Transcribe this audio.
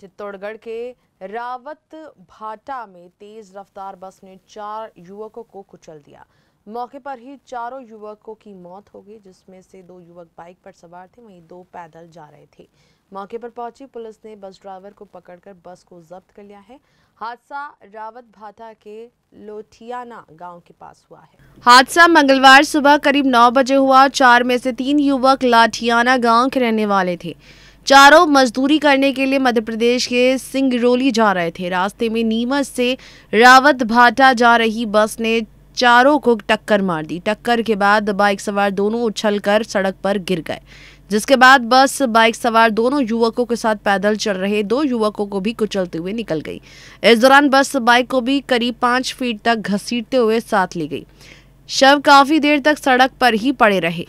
चित्तौड़गढ़ के रावत भाटा में तेज रफ्तार बस ने चार युवकों को कुचल दिया मौके पर ही चारों युवकों की मौत हो गई जिसमें से दो युवक बाइक पर सवार थे वहीं दो पैदल जा रहे थे मौके पर पहुंची पुलिस ने बस ड्राइवर को पकड़कर बस को जब्त कर लिया है हादसा रावत भाटा के लोथियाना गांव के पास हुआ है हादसा मंगलवार सुबह करीब नौ बजे हुआ चार में से तीन युवक लाठियाना गाँव के रहने वाले थे चारों मजदूरी करने के लिए मध्य प्रदेश के सिंगरौली जा रहे थे रास्ते में नीमच से रावत भाटा जा रही बस ने चारों को टक्कर मार दी टक्कर के बाद बाइक सवार दोनों उछलकर सड़क पर गिर गए जिसके बाद बस बाइक सवार दोनों युवकों के साथ पैदल चल रहे दो युवकों को भी कुचलते हुए निकल गई इस दौरान बस बाइक को भी करीब पांच फीट तक घसीटते हुए साथ ले गई शव काफी देर तक सड़क पर ही पड़े रहे